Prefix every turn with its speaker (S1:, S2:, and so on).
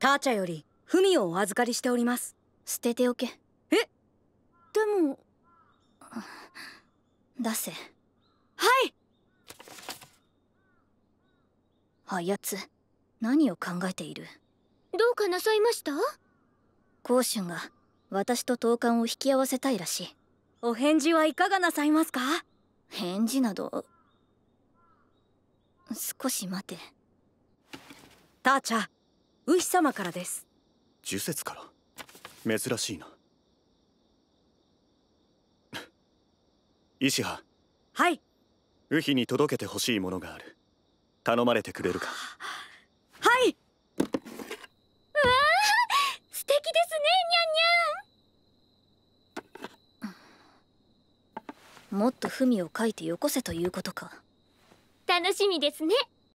S1: ターチャより文をお預かりしております捨てておけえでも出せはいあやつ何を考えている
S2: どうかなさいました
S1: 公春が私と投函を引き合わせたいらしい
S2: お返事はいかがなさいますか
S1: 返事など少し待てターチャウ様からです
S3: 呪説から珍しいな石葉はいウヒに届けてほしいものがある頼まれてくれるか
S2: はいわあ素敵です
S1: ねにゃんにゃんもっと文を書いてよこせということか
S2: 楽しみですね